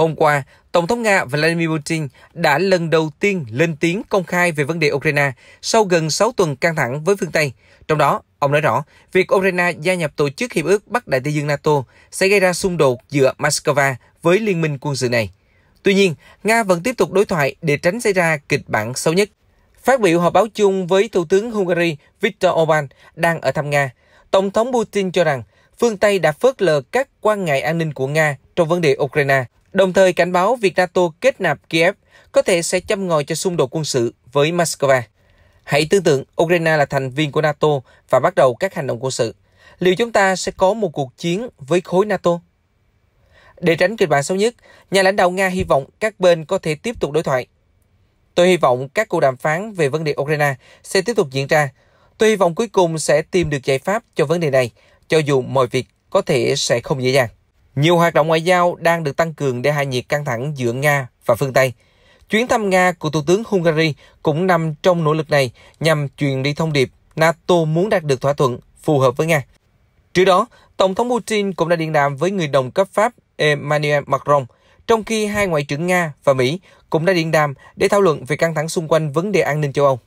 Hôm qua, Tổng thống Nga Vladimir Putin đã lần đầu tiên lên tiếng công khai về vấn đề Ukraine sau gần 6 tuần căng thẳng với phương Tây. Trong đó, ông nói rõ, việc Ukraine gia nhập Tổ chức Hiệp ước Bắc Đại Tây Dương NATO sẽ gây ra xung đột giữa Moscow với liên minh quân sự này. Tuy nhiên, Nga vẫn tiếp tục đối thoại để tránh xảy ra kịch bản xấu nhất. Phát biểu họp báo chung với Thủ tướng Hungary Viktor Orbán đang ở thăm Nga, Tổng thống Putin cho rằng phương Tây đã phớt lờ các quan ngại an ninh của Nga trong vấn đề Ukraine đồng thời cảnh báo việc NATO kết nạp Kiev có thể sẽ châm ngòi cho xung đột quân sự với Moscow. Hãy tưởng tượng Ukraine là thành viên của NATO và bắt đầu các hành động quân sự. Liệu chúng ta sẽ có một cuộc chiến với khối NATO? Để tránh kịch bản xấu nhất, nhà lãnh đạo Nga hy vọng các bên có thể tiếp tục đối thoại. Tôi hy vọng các cuộc đàm phán về vấn đề Ukraine sẽ tiếp tục diễn ra. Tôi hy vọng cuối cùng sẽ tìm được giải pháp cho vấn đề này, cho dù mọi việc có thể sẽ không dễ dàng. Nhiều hoạt động ngoại giao đang được tăng cường để hạ nhiệt căng thẳng giữa Nga và phương Tây. Chuyến thăm Nga của Thủ tướng Hungary cũng nằm trong nỗ lực này nhằm truyền đi thông điệp NATO muốn đạt được thỏa thuận phù hợp với Nga. Trước đó, Tổng thống Putin cũng đã điện đàm với người đồng cấp Pháp Emmanuel Macron, trong khi hai ngoại trưởng Nga và Mỹ cũng đã điện đàm để thảo luận về căng thẳng xung quanh vấn đề an ninh châu Âu.